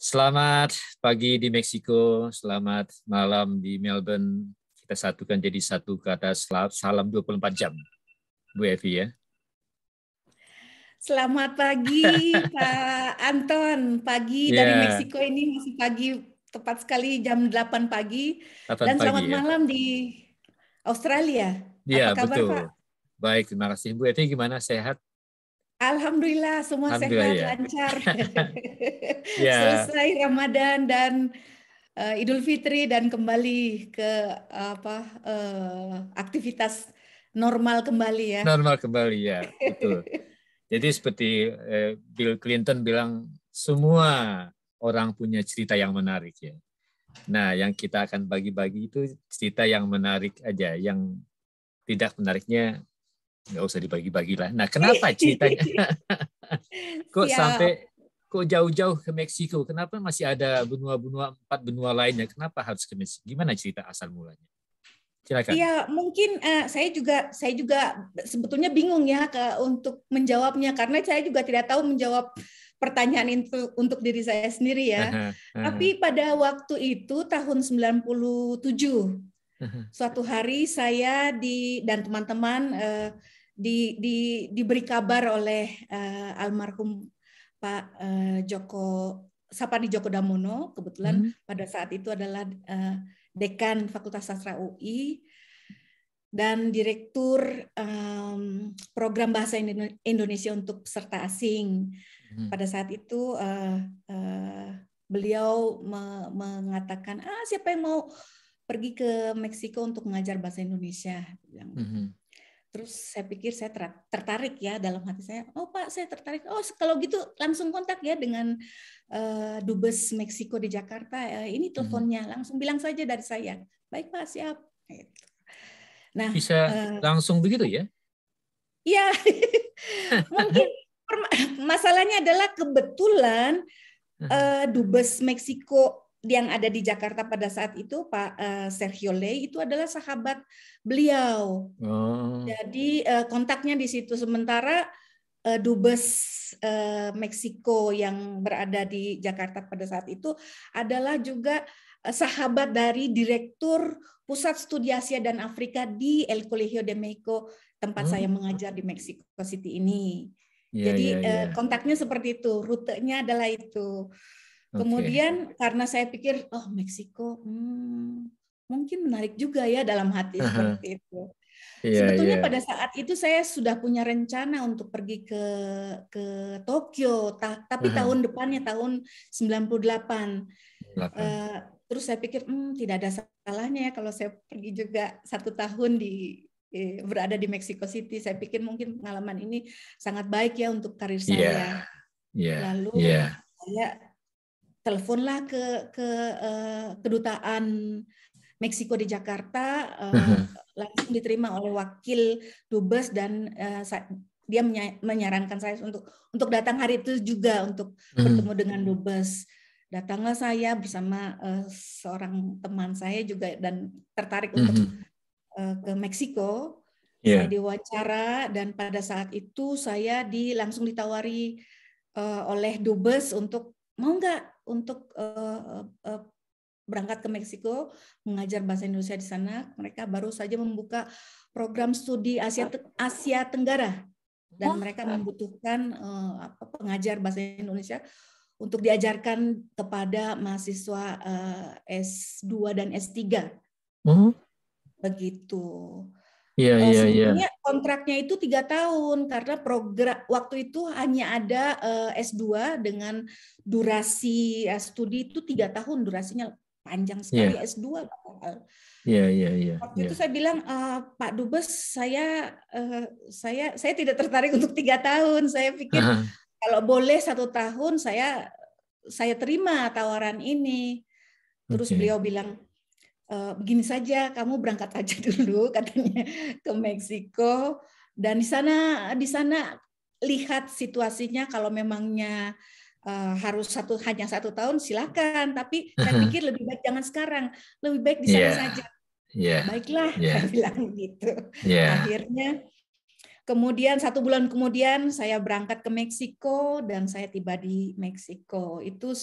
Selamat pagi di Meksiko, selamat malam di Melbourne. Kita satukan jadi satu kata salam 24 jam. Bu Evi ya. Selamat pagi Pak Anton. Pagi yeah. dari Meksiko ini masih pagi tepat sekali jam 8 pagi 8 dan pagi, selamat ya. malam di Australia. Iya, betul. Pak? Baik, terima kasih Bu Evi gimana sehat? Alhamdulillah semua Alhamdulillah, iya. sehat ya. lancar. yeah. Selesai Ramadan dan uh, Idul Fitri dan kembali ke uh, apa uh, aktivitas normal kembali ya. Normal kembali ya, betul. Jadi seperti uh, Bill Clinton bilang semua orang punya cerita yang menarik ya. Nah, yang kita akan bagi-bagi itu cerita yang menarik aja, yang tidak menariknya nggak usah dibagi-bagi lah. Nah, kenapa ceritanya? kok Siap. sampai kok jauh-jauh ke Meksiko? Kenapa masih ada benua-benua empat benua lainnya? Kenapa harus ke Meksiko? Gimana cerita asal mulanya? Silakan. Iya, mungkin uh, saya juga saya juga sebetulnya bingung ya ke, untuk menjawabnya karena saya juga tidak tahu menjawab pertanyaan itu untuk diri saya sendiri ya. Uh -huh. Tapi pada waktu itu tahun 97 Mm-hmm. Suatu hari saya di dan teman-teman uh, di, di, diberi kabar oleh uh, almarhum Pak uh, Joko Sapardi Joko Damono kebetulan hmm. pada saat itu adalah uh, dekan Fakultas Sastra UI dan direktur um, program bahasa Indonesia untuk peserta asing. Mm-hmm. Pada saat itu uh, uh, beliau me mengatakan, ah siapa yang mau pergi ke Meksiko untuk mengajar bahasa Indonesia. Bilang. Mm -hmm. Terus saya pikir saya tertarik ya dalam hati saya. Oh Pak, saya tertarik. Oh kalau gitu langsung kontak ya dengan uh, dubes Meksiko di Jakarta. Uh, ini mm-hmm. teleponnya. Mm -hmm. Langsung bilang saja dari saya. Baik Pak, siap. Gitu. Nah bisa uh, langsung begitu ya? Iya, mungkin masalahnya adalah kebetulan uh, dubes Meksiko yang ada di Jakarta pada saat itu Pak eh, Sergio Lei itu adalah sahabat beliau. Oh. Jadi eh, kontaknya di situ sementara eh, dubes Meksiko yang berada di Jakarta pada saat itu adalah juga sahabat dari direktur Pusat Studi Asia dan Afrika di El Colegio de Mexico tempat hmm. saya mengajar di Mexico City ini. Yeah, Jadi yeah, iya, iya. yeah. kontaknya seperti itu, rutenya adalah itu. Kemudian okay. karena saya pikir oh Meksiko hmm, mungkin menarik juga ya dalam hati uh -huh. seperti itu. Yeah, Sebetulnya yeah. pada saat itu saya sudah punya rencana untuk pergi ke ke Tokyo, ta tapi uh -huh. tahun depannya tahun 98. puluh Uh, terus saya pikir hmm, tidak ada salahnya ya kalau saya pergi juga satu tahun di eh, berada di Mexico City. Saya pikir mungkin pengalaman ini sangat baik ya untuk karir iya. saya. Yeah. Yeah. Lalu yeah. saya teleponlah ke ke uh, kedutaan Meksiko di Jakarta uh, langsung diterima oleh wakil dubes dan uh, dia menyarankan saya untuk untuk datang hari itu juga untuk uh bertemu dengan dubes datanglah saya bersama uh, seorang teman saya juga dan tertarik uh untuk uh, ke Meksiko yeah. saya diwawancara dan pada saat itu saya di langsung ditawari uh, oleh dubes untuk mau nggak untuk uh, uh, berangkat ke Meksiko mengajar bahasa Indonesia di sana. Mereka baru saja membuka program studi Asia Asia Tenggara dan mereka membutuhkan uh, pengajar bahasa Indonesia untuk diajarkan kepada mahasiswa uh, S2 dan S3. Hmm? Begitu. Iya, yeah, uh, yeah, kontraknya itu tiga tahun karena program waktu itu hanya ada uh, eh, S2 dengan durasi ya, studi itu tiga tahun durasinya panjang iya. sekali yeah. S2. Iya, iya, iya. Waktu yeah. itu iya. saya bilang uh, Pak Dubes saya uh, saya saya tidak tertarik untuk tiga tahun. Saya pikir uh -huh. kalau boleh satu tahun saya saya terima tawaran ini. Terus okay. beliau bilang Eh, begini saja kamu berangkat aja dulu katanya ke Meksiko dan di sana di sana lihat situasinya kalau memangnya uh, harus satu hanya satu tahun silakan tapi saya pikir lebih baik jangan sekarang lebih baik di sana yeah. saja yeah. baiklah yeah. saya bilang gitu yeah. akhirnya kemudian satu bulan kemudian saya berangkat ke Meksiko dan saya tiba di Meksiko itu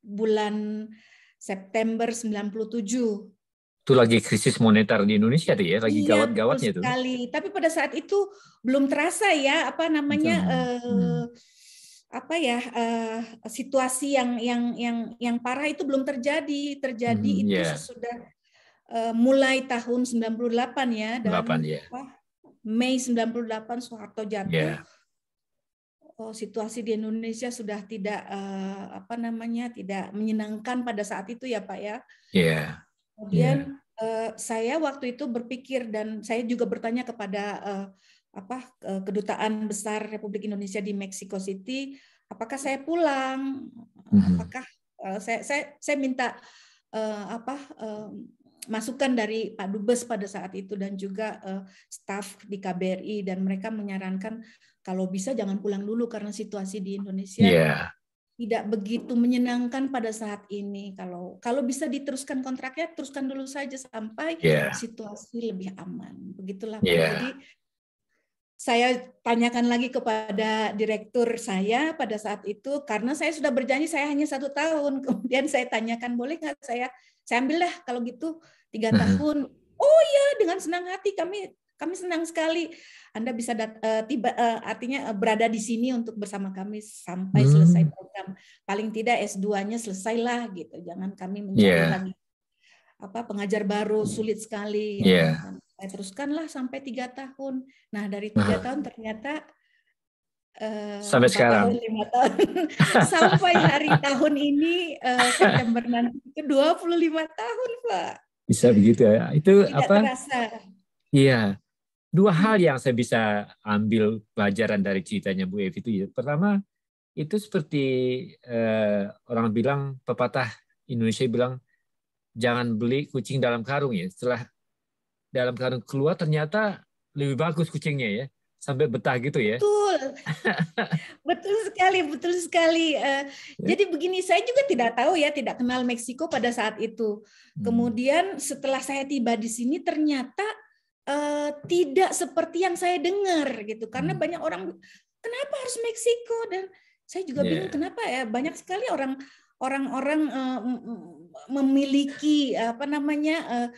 bulan September 97 itu lagi krisis moneter di Indonesia tuh ya, lagi iya, gawat-gawatnya tuh. Sekali. Tapi pada saat itu belum terasa ya apa namanya hmm. eh, apa ya eh, situasi yang yang yang yang parah itu belum terjadi. Terjadi hmm, itu yeah. Iya. sudah eh, mulai tahun 98 ya dan 8, yeah. apa, Mei 98 Soeharto jatuh. Yeah. Oh, situasi di Indonesia sudah tidak uh, apa namanya tidak menyenangkan pada saat itu ya Pak ya. Iya. Yeah Iya. Kemudian yeah. uh, saya waktu itu berpikir dan saya juga bertanya kepada uh, apa uh, kedutaan besar Republik Indonesia di Mexico City, apakah saya pulang? Mm-hmm. Apakah uh, saya saya saya minta uh, apa uh, masukan dari Pak Dubes pada saat itu dan juga uh, staf di KBRI dan mereka menyarankan kalau bisa jangan pulang dulu karena situasi di Indonesia yeah tidak begitu menyenangkan pada saat ini. Kalau kalau bisa diteruskan kontraknya, teruskan dulu saja sampai yeah. situasi lebih aman. Begitulah. Yeah. Jadi saya tanyakan lagi kepada direktur saya pada saat itu karena saya sudah berjanji saya hanya satu tahun. Kemudian saya tanyakan boleh nggak saya saya ambillah kalau gitu tiga mm -hmm. tahun. Oh iya dengan senang hati kami kami senang sekali Anda bisa dat, eh, tiba eh, artinya eh, berada di sini untuk bersama kami sampai hmm. selesai program. Paling tidak S2-nya selesailah gitu. Jangan kami mencari yeah. lagi apa pengajar baru sulit sekali. Yeah. Ya. Nah, Saya teruskanlah sampai tiga tahun. Nah dari nah. tiga uh. tahun ternyata uh, sampai sekarang tahun, lima tahun. sampai hari tahun ini uh, September nanti puluh 25 tahun pak. Bisa begitu ya? Itu Tidak apa? Terasa. Iya dua hal hmm. yang saya bisa ambil pelajaran dari ceritanya Bu Evi itu ya. pertama itu seperti eh, orang bilang pepatah Indonesia bilang jangan beli kucing dalam karung ya setelah dalam karung keluar ternyata lebih bagus kucingnya ya sampai betah gitu ya betul betul sekali betul sekali uh, ya. jadi begini saya juga tidak tahu ya tidak kenal Meksiko pada saat itu hmm. kemudian setelah saya tiba di sini ternyata uh, tidak seperti yang saya dengar gitu karena hmm. banyak orang kenapa harus Meksiko dan saya juga yeah. bingung iya. kenapa ya banyak sekali orang orang-orang uh, memiliki apa namanya uh,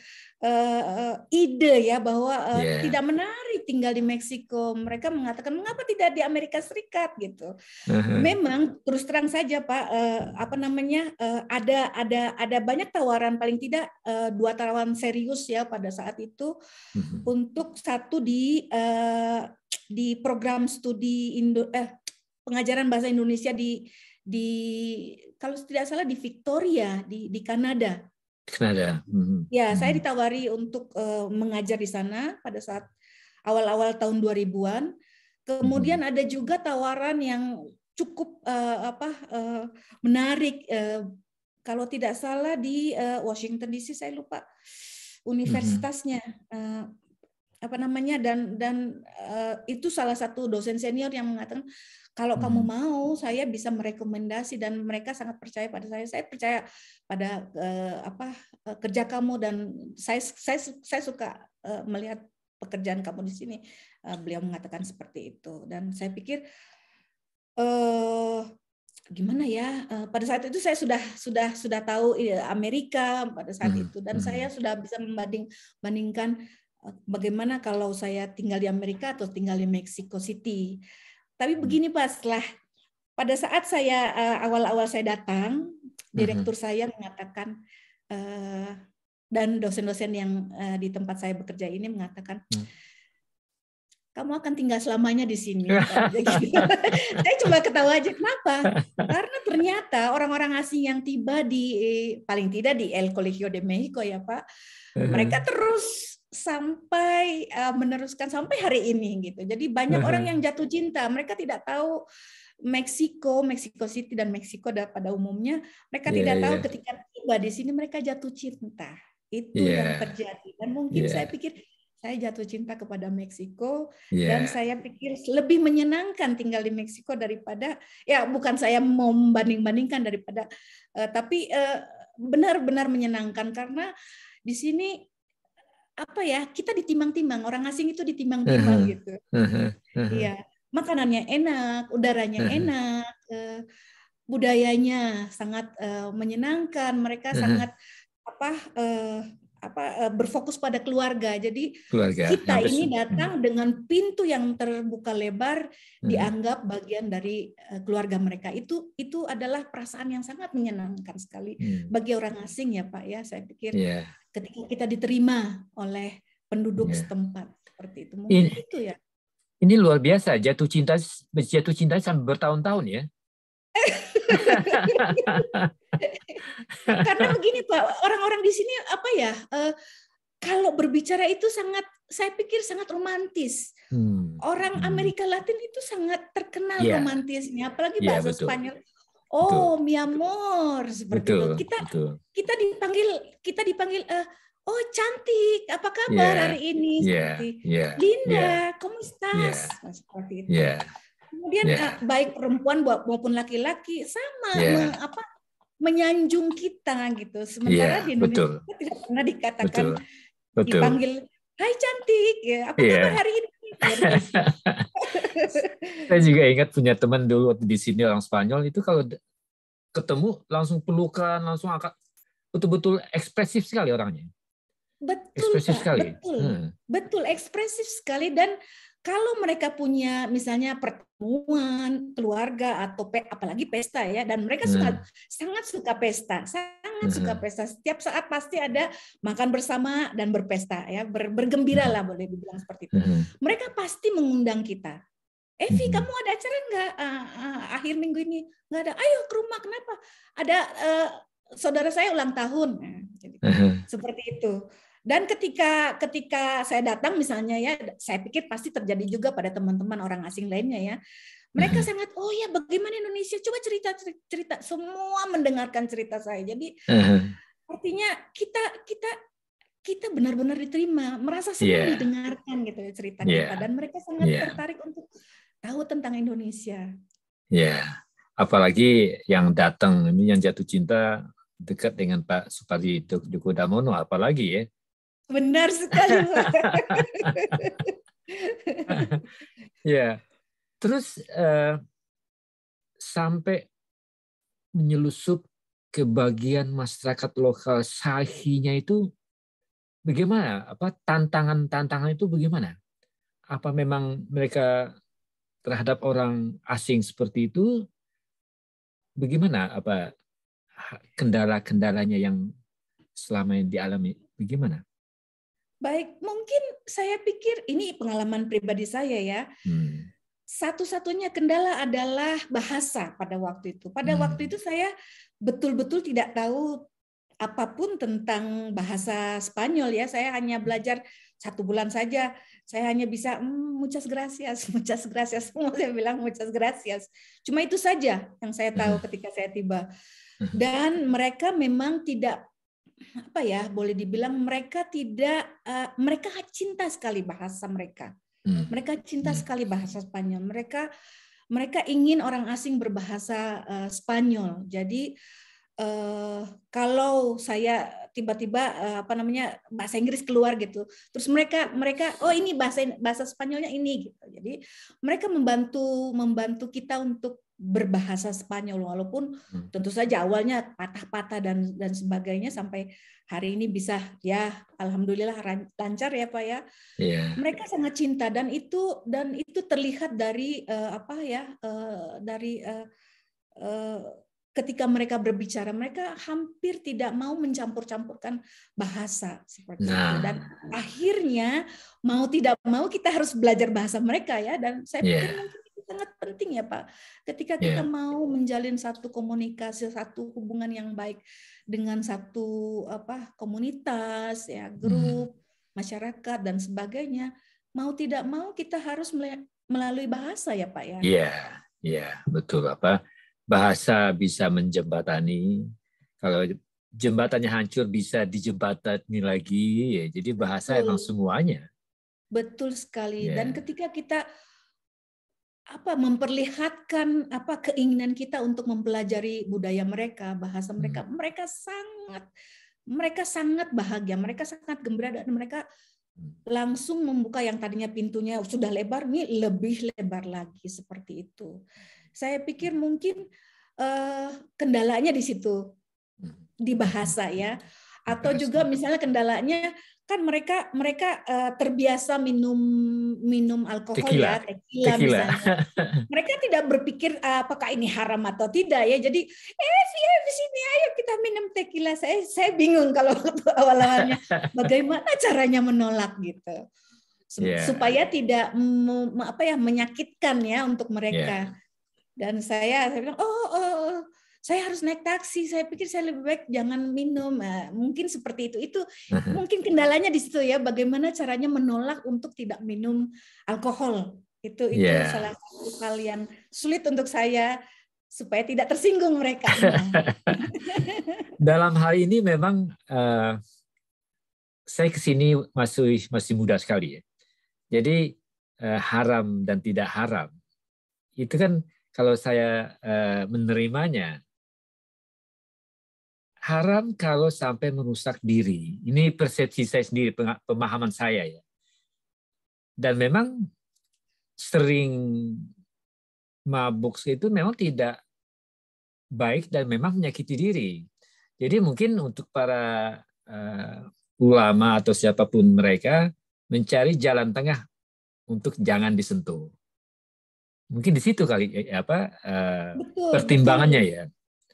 uh, ide ya bahwa uh, yeah. tidak menarik tinggal di Meksiko mereka mengatakan mengapa tidak di Amerika Serikat gitu uh-huh. memang terus terang saja pak eh, apa namanya eh, ada ada ada banyak tawaran paling tidak eh, dua tawaran serius ya pada saat itu uh-huh. untuk satu di eh, di program studi Indo eh, pengajaran bahasa Indonesia di di kalau tidak salah di Victoria di di Kanada Kanada. Mm-hmm. Ya, saya mhm. ditawari untuk uh, mengajar di sana pada saat awal-awal tahun 2000-an. Kemudian hmm. ada juga tawaran yang cukup uh, apa uh, menarik uh, kalau tidak salah di uh, Washington DC saya lupa universitasnya uh, apa namanya dan dan uh, itu salah satu dosen senior yang mengatakan kalau hmm. kamu mau saya bisa merekomendasi dan mereka sangat percaya pada saya saya percaya pada uh, apa uh, kerja kamu dan saya saya saya suka uh, melihat pekerjaan kamu di sini. Uh, beliau mengatakan seperti itu dan saya pikir uh, gimana ya uh, pada saat itu saya sudah sudah sudah tahu iya, Amerika pada saat hmm. itu dan hmm. saya sudah bisa membanding bandingkan bagaimana kalau saya tinggal di Amerika atau tinggal di Mexico City tapi mm-hmm. begini pak setelah pada saat saya awal-awal saya datang mm-hmm. direktur hmm. saya mengatakan dan dosen-dosen yang uh, di tempat saya bekerja ini mengatakan hmm. kamu akan tinggal selamanya di sini. saya cuma ketawa aja kenapa? Karena ternyata orang-orang asing yang tiba di paling tidak di El Colegio de Mexico ya Pak, mereka terus sampai uh, meneruskan sampai hari ini gitu. Jadi banyak uh orang yang jatuh cinta, mereka tidak tahu Meksiko, Meksiko City dan Meksiko pada umumnya, mereka yeah, tidak yeah. tahu iya. ketika tiba di sini mereka jatuh cinta itu yeah. yang iya. terjadi. Dan mungkin yeah. saya pikir saya jatuh cinta kepada Meksiko yeah. dan saya pikir lebih menyenangkan tinggal di Meksiko daripada ya bukan saya mau membanding-bandingkan daripada uh, tapi eh, benar-benar uh, menyenangkan karena di sini apa ya kita ditimbang-timbang orang asing itu ditimbang-timbang uh -huh. gitu ya uh -huh. uh -huh. ya makanannya enak udaranya uh -huh. enak uh, budayanya sangat uh, menyenangkan mereka uh -huh. sangat apa uh, apa uh, berfokus pada keluarga. Jadi keluarga. kita Hampir. ini datang hmm. dengan pintu yang terbuka lebar hmm. dianggap bagian dari uh, keluarga mereka. Itu itu adalah perasaan yang sangat menyenangkan sekali hmm. bagi orang asing ya Pak ya. Saya pikir yeah. ketika kita diterima oleh penduduk yeah. setempat seperti itu. Mungkin ini, itu ya. Ini luar biasa jatuh cinta jatuh cinta sampai bertahun-tahun ya. Karena begini Pak, orang-orang di sini apa ya? Uh, kalau berbicara itu sangat saya pikir sangat romantis. Hmm. Orang hmm. Amerika Latin itu sangat terkenal yeah. romantisnya, apalagi iya, bahasa betul. Spanyol. Oh, betul. mi amor seperti betul. itu. Kita betul. kita dipanggil kita dipanggil uh, Oh cantik, apa kabar yeah, hari ini? Yeah, seperti yeah, Linda, yeah, kamu yeah, seperti itu. Yeah, kemudian yeah. Ya. baik perempuan maupun laki-laki sama yeah. Ya. apa menyanjung kita gitu sementara yeah, di Indonesia betul. tidak pernah dikatakan betul. Betul. dipanggil Hai cantik, ya, apa yeah. kabar hari ini? Ya, Saya juga ingat punya teman dulu waktu di sini orang Spanyol itu kalau ketemu langsung pelukan, langsung angkat, betul-betul ekspresif sekali orangnya. Betul, ekspresif sekali. Betul, hmm. betul ekspresif sekali dan kalau mereka punya misalnya pertemuan keluarga atau pe, apalagi pesta ya, dan mereka hmm. suka sangat suka pesta, sangat hmm. suka pesta. Setiap saat pasti ada makan bersama dan berpesta ya, ber, bergembira hmm. lah boleh dibilang seperti itu. Hmm. Mereka pasti mengundang kita. Evi, hmm. kamu ada acara nggak uh, uh, akhir minggu ini? Nggak ada. Ayo ke rumah. Kenapa? Ada uh, saudara saya ulang tahun. Nah, jadi, hmm. seperti itu. Dan ketika ketika saya datang misalnya ya, saya pikir pasti terjadi juga pada teman-teman orang asing lainnya ya. Mereka hmm. sangat oh ya bagaimana Indonesia coba cerita cerita semua mendengarkan cerita saya. Jadi uh artinya kita kita kita benar-benar diterima, merasa senang yeah. didengarkan gitu ya cerita yeah. kita dan mereka sangat yeah. tertarik untuk tahu tentang Indonesia. Ya, yeah. apalagi yang datang ini yang jatuh cinta dekat dengan Pak Supardi Djoko Damono apalagi ya Benar sekali. ya. Terus uh, sampai menyelusup ke bagian masyarakat lokal sahinya itu bagaimana? Apa tantangan-tantangan itu bagaimana? Apa memang mereka terhadap orang asing seperti itu bagaimana apa kendala-kendalanya yang selama ini dialami bagaimana? Baik, mungkin saya pikir ini pengalaman pribadi saya ya. Hmm. Satu-satunya kendala adalah bahasa pada waktu itu. Pada hmm. waktu itu saya betul-betul tidak tahu apapun tentang bahasa Spanyol ya. Saya hanya hmm. belajar satu bulan saja. Saya hanya bisa mm, muchas gracias, muchas gracias. Semua saya bilang muchas gracias. Cuma itu saja yang saya tahu hmm. ketika saya tiba. Dan mereka memang tidak apa ya boleh dibilang mereka tidak uh, mereka cinta sekali bahasa mereka hmm. mereka cinta hmm. sekali bahasa Spanyol mereka mereka ingin orang asing berbahasa uh, Spanyol jadi uh, uh, kalau saya tiba-tiba uh, apa namanya bahasa Inggris keluar gitu. Terus mereka mereka oh ini bahasa bahasa Spanyolnya ini gitu. Jadi mereka membantu membantu kita untuk berbahasa Spanyol walaupun hmm. tentu saja awalnya patah-patah dan dan sebagainya sampai hari ini bisa ya alhamdulillah lancar ya Pak ya. Yeah. Mereka sangat cinta dan itu dan itu terlihat dari uh, apa ya uh, dari uh, ketika mereka berbicara mereka hampir tidak mau mencampur-campurkan bahasa seperti nah. itu dan akhirnya mau tidak mau kita harus belajar bahasa mereka ya dan saya pikir mungkin itu sangat penting ya Pak ketika yeah. kita mau menjalin satu komunikasi satu hubungan yang baik dengan satu apa komunitas ya hmm. grup hmm. masyarakat dan sebagainya mau tidak mau kita harus melalui bahasa ya Pak ya iya yeah. yeah, betul Bapak bahasa bisa menjembatani. Kalau jembatannya hancur bisa dijembatani lagi. Ya, jadi bahasa Betul. emang semuanya. Betul sekali. Yeah. Dan ketika kita apa memperlihatkan apa keinginan kita untuk mempelajari budaya mereka, bahasa hmm. mereka, hmm. mereka sangat mereka sangat bahagia, mereka sangat gembira dan mereka hmm. langsung membuka yang tadinya pintunya sudah lebar, ini lebih lebar lagi seperti itu. Saya pikir mungkin uh, kendalanya di situ hmm. di bahasa ya. Atau juga misalnya kendalanya kan mereka mereka uh, terbiasa minum minum alkohol tequila. ya tequila, tequila misalnya. mereka tidak berpikir uh, apakah ini haram atau tidak ya. Jadi eh ya di sini ayo kita minum tequila. Saya saya bingung kalau awal-awalnya bagaimana caranya menolak gitu. Yeah. Supaya tidak apa ya menyakitkan ya untuk mereka. Yeah dan saya saya bilang oh, oh, oh, oh saya harus naik taksi saya pikir saya lebih baik jangan minum nah, mungkin seperti itu itu mm-hmm. mungkin kendalanya di situ ya bagaimana caranya menolak untuk tidak minum alkohol itu itu yeah. salah satu hal yang sulit untuk saya supaya tidak tersinggung mereka dalam hal ini memang uh, saya kesini masih masih muda sekali ya jadi uh, haram dan tidak haram itu kan kalau saya eh, menerimanya haram kalau sampai merusak diri. Ini persepsi saya sendiri, pemahaman saya ya. Dan memang sering mabuk itu memang tidak baik dan memang menyakiti diri. Jadi mungkin untuk para eh, ulama atau siapapun mereka mencari jalan tengah untuk jangan disentuh. Mungkin di situ kali eh, eh, apa eh, betul, pertimbangannya betul. ya.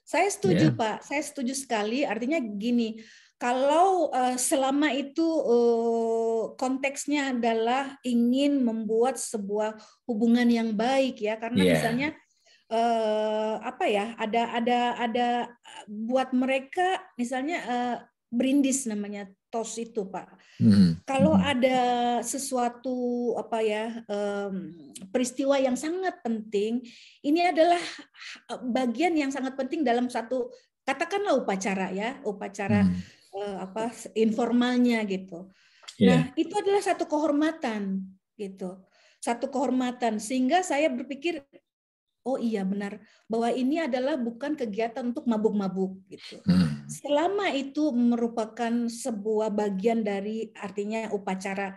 Saya setuju, ya. Pak. Saya setuju sekali. Artinya gini, kalau uh, selama itu uh, konteksnya adalah ingin membuat sebuah hubungan yang baik ya, karena yeah. misalnya uh, apa ya, ada ada ada buat mereka misalnya uh, brindis namanya tos itu pak. Hmm. Kalau hmm. ada sesuatu apa ya um, peristiwa yang sangat penting, ini adalah bagian yang sangat penting dalam satu katakanlah upacara ya upacara hmm. uh, apa informalnya gitu. Yeah. Nah itu adalah satu kehormatan gitu, satu kehormatan sehingga saya berpikir oh iya benar bahwa ini adalah bukan kegiatan untuk mabuk-mabuk gitu. Hmm selama itu merupakan sebuah bagian dari artinya upacara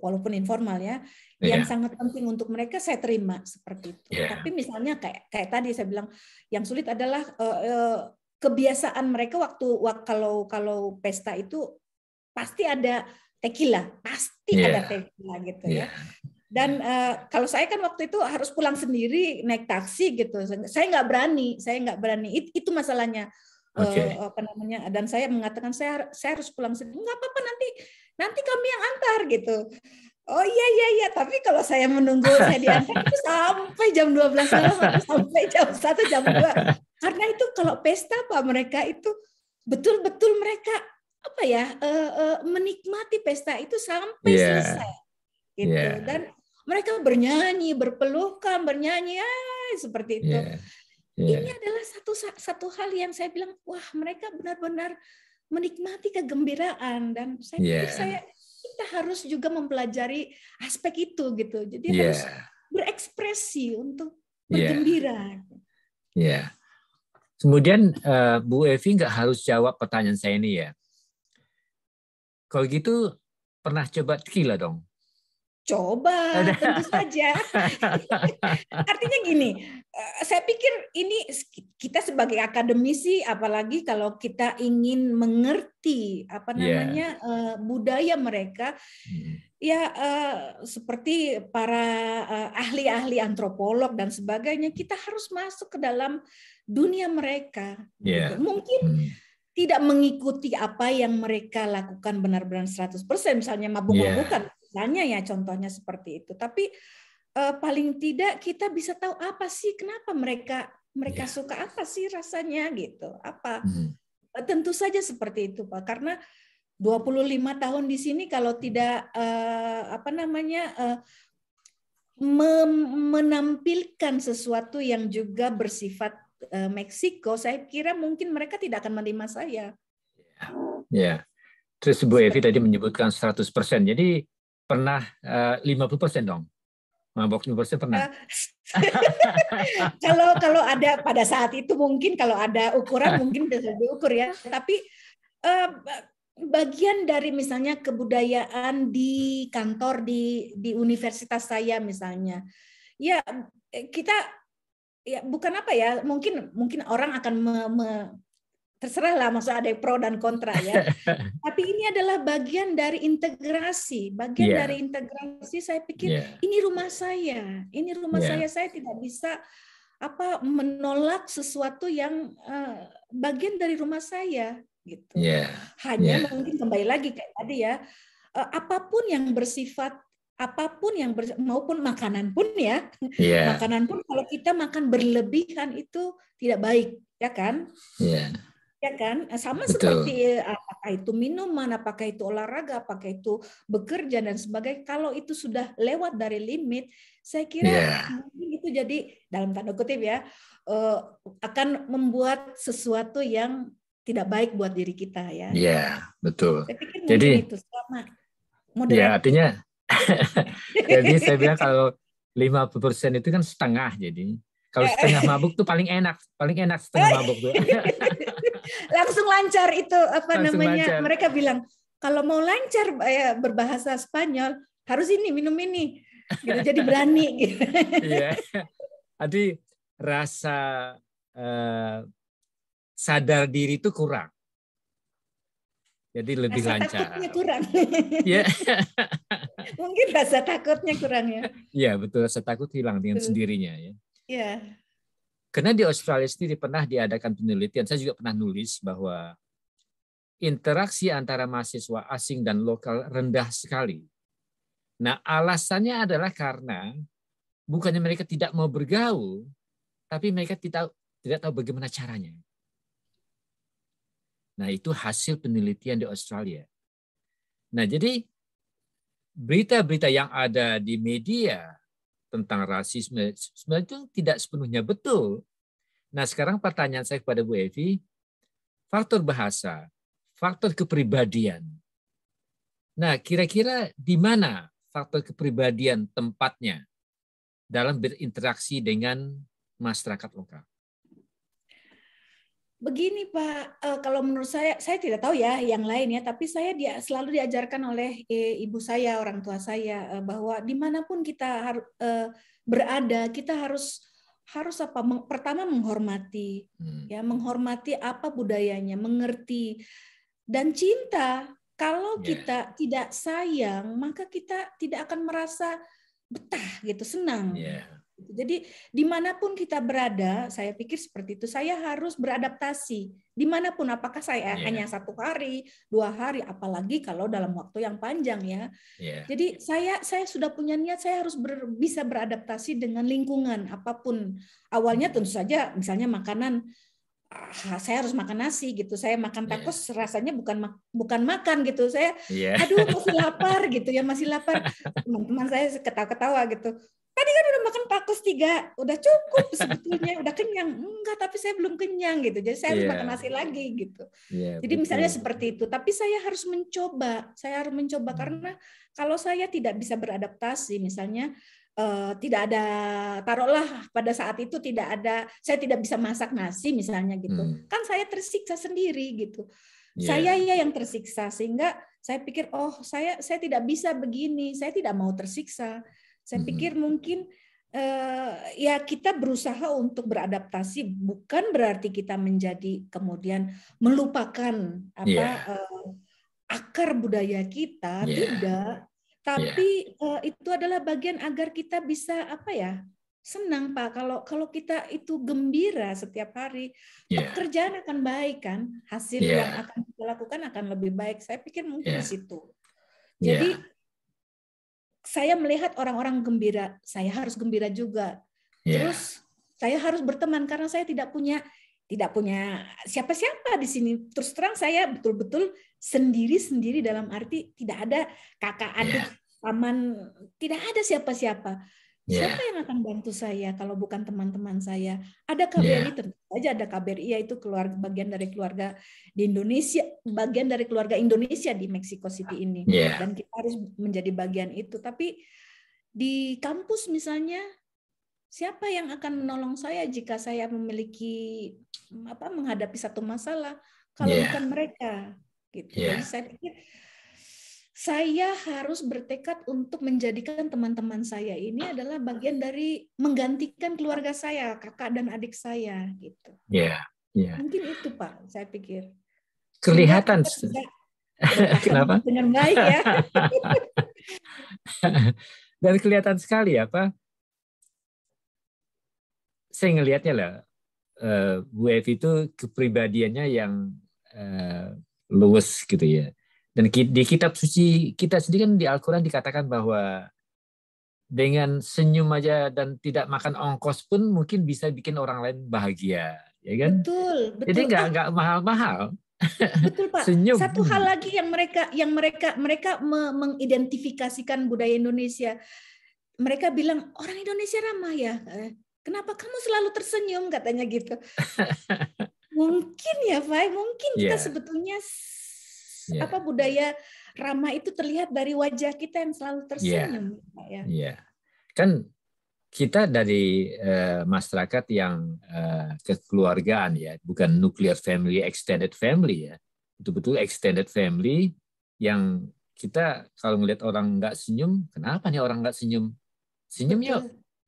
walaupun informal ya, yeah. yang iya. sangat penting untuk mereka saya terima seperti itu. Yeah. Tapi misalnya kayak kayak tadi saya bilang yang sulit adalah uh, uh, kebiasaan mereka waktu kalau kalau pesta itu pasti ada tequila, pasti yeah. ada tequila gitu yeah. ya. Iya. Dan uh, kalau saya kan waktu itu harus pulang sendiri naik taksi gitu, saya nggak berani, saya nggak berani. itu masalahnya okay. Eh, apa namanya dan saya mengatakan saya saya harus pulang sendiri nggak apa-apa nanti nanti kami yang antar gitu oh iya iya iya tapi kalau saya menunggu saya diantar itu sampai jam 12 malam sampai jam satu jam dua karena itu kalau pesta pak mereka itu betul-betul mereka apa ya uh, uh, menikmati pesta itu sampai yeah. selesai gitu yeah. dan mereka bernyanyi berpelukan bernyanyi ya, seperti itu yeah. Yeah. Ini adalah satu satu hal yang saya bilang, wah mereka benar-benar menikmati kegembiraan dan saya yeah. pikir iya. saya kita harus juga mempelajari aspek itu gitu. Jadi yeah. harus berekspresi untuk iya. bergembira. Ya. Yeah. Kemudian eh, Bu Evi nggak harus jawab pertanyaan saya ini ya. Kalau gitu pernah coba Kila dong. Coba, tentu saja. Artinya gini, eh, saya pikir ini kita sebagai akademisi, apalagi kalau kita ingin mengerti apa iya. namanya yeah. budaya mereka, hmm. ya eh, seperti para eh, ahli-ahli antropolog dan sebagainya, kita harus masuk ke dalam dunia mereka. Yeah. Gitu. Mungkin. Hmm tidak mengikuti apa yang mereka lakukan benar-benar 100%, misalnya mabuk-mabukan. Yeah misalnya ya contohnya seperti itu. Tapi uh, paling tidak kita bisa tahu apa sih kenapa mereka mereka yeah. suka apa sih rasanya gitu. Apa hmm. Eh, tentu saja seperti itu Pak karena 25 tahun di sini kalau tidak uh, apa namanya uh, menampilkan sesuatu yang juga bersifat uh, Meksiko, saya kira mungkin mereka tidak akan menerima saya. Ya. Yeah. Terus Bu Evi tadi menyebutkan 100%. Jadi pernah eh, uh, 50% dong mabok persen pernah eh, kalau kalau ada pada saat itu mungkin kalau ada ukuran mungkin bisa diukur ya tapi eh, bagian dari misalnya kebudayaan di kantor di di universitas saya misalnya ya kita ya bukan apa ya mungkin mungkin orang akan me, me, terserah lah maksud ada pro dan kontra ya. Tapi ini adalah bagian dari integrasi. Bagian yeah. dari integrasi saya pikir yeah. ini rumah saya. Ini rumah yeah. saya saya tidak bisa apa menolak sesuatu yang uh, bagian dari rumah saya gitu. Yeah. Hanya yeah. mungkin kembali lagi kayak tadi ya. Uh, apapun yang bersifat apapun yang ber, maupun makanan pun ya. Yeah. makanan pun kalau kita makan berlebihan itu tidak baik, ya kan? Yeah Ya kan, eh, sama Betul. seperti eh, apakah itu minuman, apakah itu olahraga, apakah itu bekerja dan sebagainya. Kalau itu sudah lewat dari limit, saya kira yeah. itu jadi dalam tanda kutip ya eh, akan membuat sesuatu yang tidak baik buat diri kita ya. Iya, yeah, betul. Saya jadi itu sama moderator. Ya, artinya jadi saya bilang kalau lima persen itu kan setengah jadi. Kalau setengah mabuk tuh paling enak, paling enak setengah mabuk tuh. langsung lancar itu apa langsung namanya lancar. mereka bilang kalau mau lancar eh, berbahasa Spanyol harus ini minum ini gitu jadi berani gitu. iya jadi rasa eh, sadar diri itu kurang jadi lebih rasa lancar. takutnya kurang. Iya. Mungkin rasa takutnya kurang ya. Iya betul, rasa takut hilang dengan sendirinya ya. Iya. Karena di Australia sendiri pernah diadakan penelitian, saya juga pernah nulis bahwa interaksi antara mahasiswa asing dan lokal rendah sekali. Nah, alasannya adalah karena bukannya mereka tidak mau bergaul, tapi mereka tidak tidak tahu bagaimana caranya. Nah, itu hasil penelitian di Australia. Nah, jadi berita-berita yang ada di media tentang rasisme sebenarnya itu tidak sepenuhnya betul. Nah sekarang pertanyaan saya kepada Bu Evi, faktor bahasa, faktor kepribadian. Nah kira-kira di mana faktor kepribadian tempatnya dalam berinteraksi dengan masyarakat lokal? begini Pak, uh, kalau menurut saya, saya tidak tahu ya yang lain ya, tapi saya dia selalu diajarkan oleh e, ibu saya, orang tua saya uh, bahwa dimanapun kita harus uh, berada, kita harus harus apa? Meng, pertama menghormati, hmm. ya menghormati apa budayanya, mengerti dan cinta. Kalau yeah. kita tidak sayang, maka kita tidak akan merasa betah gitu, senang. Yeah Gitu. Jadi dimanapun kita berada, saya pikir seperti itu. Saya harus beradaptasi dimanapun. Apakah saya yeah. hanya satu hari, dua hari, apalagi kalau dalam waktu yang panjang ya. Yeah. Jadi saya saya sudah punya niat saya harus ber, bisa beradaptasi dengan lingkungan apapun. Awalnya hmm. tentu saja misalnya makanan ah, saya harus makan nasi gitu. Saya makan iya. tacos yeah. rasanya bukan bukan makan gitu. Saya yeah. aduh masih lapar gitu ya, masih lapar. Teman-teman saya ketawa-ketawa gitu tadi kan udah makan pakus tiga, udah cukup sebetulnya, udah kenyang. Enggak, tapi saya belum kenyang gitu. Jadi saya harus yeah. makan nasi lagi gitu. Yeah, Jadi betul. misalnya seperti itu, tapi saya harus mencoba. Saya harus mencoba hmm. karena kalau saya tidak bisa beradaptasi misalnya Uh, tidak ada taruhlah pada saat itu tidak ada saya tidak bisa masak nasi misalnya gitu hmm. kan saya tersiksa sendiri gitu yeah. saya ya yang tersiksa sehingga saya pikir oh saya saya tidak bisa begini saya tidak mau tersiksa saya pikir mungkin uh, ya kita berusaha untuk beradaptasi bukan berarti kita menjadi kemudian melupakan apa yeah. Iya. uh, akar budaya kita yeah. tidak, tapi yeah. Iya. uh, itu adalah bagian agar kita bisa apa ya senang pak kalau kalau kita itu gembira setiap hari yeah. pekerjaan akan baik kan hasil yeah. yang akan kita lakukan akan lebih baik saya pikir mungkin yeah. situ iya. jadi yeah saya melihat orang-orang gembira, saya harus gembira juga. Yeah. Terus saya harus berteman karena saya tidak punya tidak punya siapa-siapa di sini. Terus terang saya betul-betul sendiri-sendiri dalam arti tidak ada kakak adik, yeah. tidak ada siapa-siapa. Yeah. Siapa yang akan bantu saya kalau bukan teman-teman saya? Ada KBRI yeah. Iya. tentu saja ada KBRI yaitu keluarga bagian dari keluarga di Indonesia, bagian dari keluarga Indonesia di Mexico City ini. Yeah. Dan kita harus menjadi bagian itu. Tapi di kampus misalnya siapa yang akan menolong saya jika saya memiliki apa menghadapi satu masalah kalau yeah. bukan mereka gitu. Yeah. Jadi saya pikir saya harus bertekad untuk menjadikan teman-teman saya ini adalah bagian dari menggantikan keluarga saya, kakak dan adik saya gitu. Ya, yeah, Mungkin itu Pak, saya pikir. Kelihatan. Kenapa? Dengan baik ya. dan kelihatan sekali apa? Ya, saya ngelihatnya lah, eh, Bu Evi itu kepribadiannya yang uh, luwes gitu ya dan di kitab suci kita sendiri kan di Al-Quran dikatakan bahwa dengan senyum aja dan tidak makan ongkos pun mungkin bisa bikin orang lain bahagia, ya kan? Betul, betul. Jadi nggak nggak mahal-mahal. Betul Pak. Senyum. Satu hal lagi yang mereka yang mereka mereka mengidentifikasikan budaya Indonesia. Mereka bilang orang Indonesia ramah ya. Eh, Kenapa kamu selalu tersenyum katanya gitu. mungkin ya Pak, mungkin kita yeah. sebetulnya yeah. apa budaya ramah itu terlihat dari wajah kita yang selalu iya. tersenyum yeah. ya yeah. kan kita dari uh, masyarakat yang uh, kekeluargaan ya bukan nuclear family extended family ya betul-betul extended family yang kita kalau melihat orang nggak senyum kenapa nih orang nggak senyum senyum yuk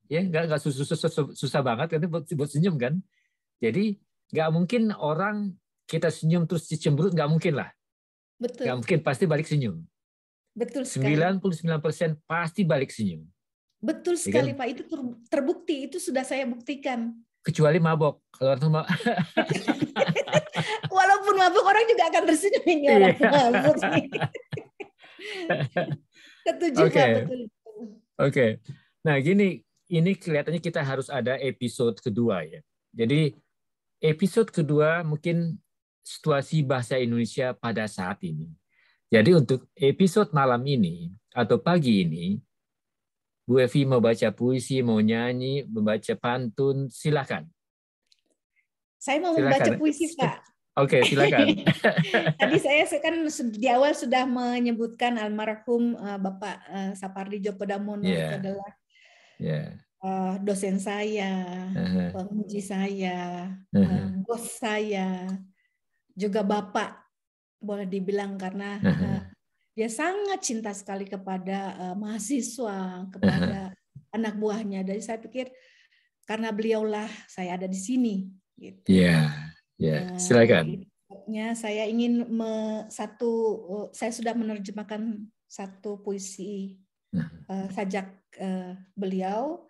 ya nggak nggak susah, susah, susah, susah banget kan buat, buat senyum kan jadi nggak mungkin orang kita senyum terus cemberut nggak mungkin lah Betul. Gak mungkin pasti balik senyum. Betul sekali. 99% pasti balik senyum. Betul ya sekali ya Pak, itu terbukti, itu sudah saya buktikan. Kecuali mabok, kalau orang mabok. Walaupun mabok orang juga akan tersenyum ini yeah. orang iya. mabok. okay. Oke. Okay. Nah, gini, ini kelihatannya kita harus ada episode kedua ya. Jadi episode kedua mungkin situasi bahasa Indonesia pada saat ini. Jadi untuk episode malam ini atau pagi ini, Bu Evi mau baca puisi, mau nyanyi, membaca pantun, silakan. Saya mau silakan. membaca puisi, Pak. Oke, okay, silakan. Tadi saya kan di awal sudah menyebutkan almarhum eh, Bapak eh, Sapardi Djoko Damono yeah. adalah yeah. Iya. dosen saya, uh-huh. penguji saya, uh-huh. bos saya, juga bapak boleh dibilang karena uh -huh. Eh, dia sangat cinta sekali kepada uh, mahasiswa, kepada uh -huh. anak buahnya. Jadi saya pikir karena beliaulah saya ada di sini. Gitu. Ya, yeah. Iya. yeah. silakan. Nya saya ingin me, satu, eh, saya sudah menerjemahkan satu puisi uh, sajak uh, beliau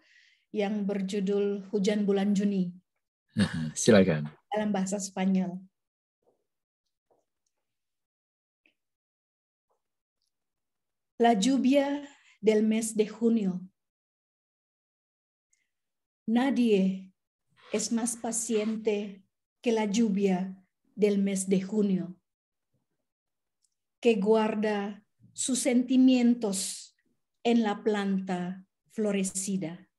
yang berjudul Hujan Bulan Juni. silakan. Dalam bahasa Spanyol. la lluvia del mes de junio. Nadie es más paciente que la lluvia del mes de junio, que guarda sus sentimientos en la planta florecida.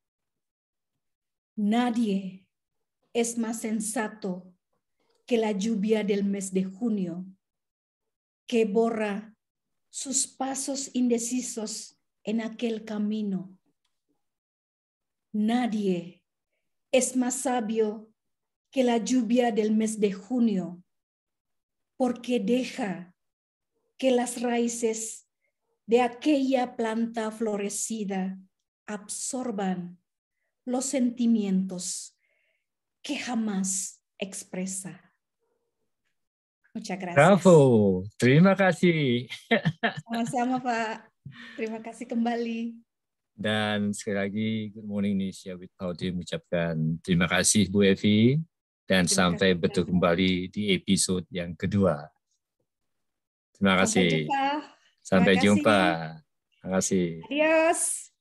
Nadie es más sensato que la lluvia del mes de junio, que borra sus pasos indecisos en aquel camino. Nadie es más sabio que la lluvia del mes de junio, porque deja que las raíces de aquella planta florecida absorban los sentimientos que jamás expresa. Muchas gracias. Bravo, terima kasih. Sama-sama Pak, terima kasih kembali. Dan sekali lagi, Good Morning Indonesia with Paudi mengucapkan terima kasih Bu Evi dan terima sampai kasih. bertemu kembali di episode yang kedua. Terima kasih. Sampai jumpa. Sampai jumpa. Terima kasih. Adios.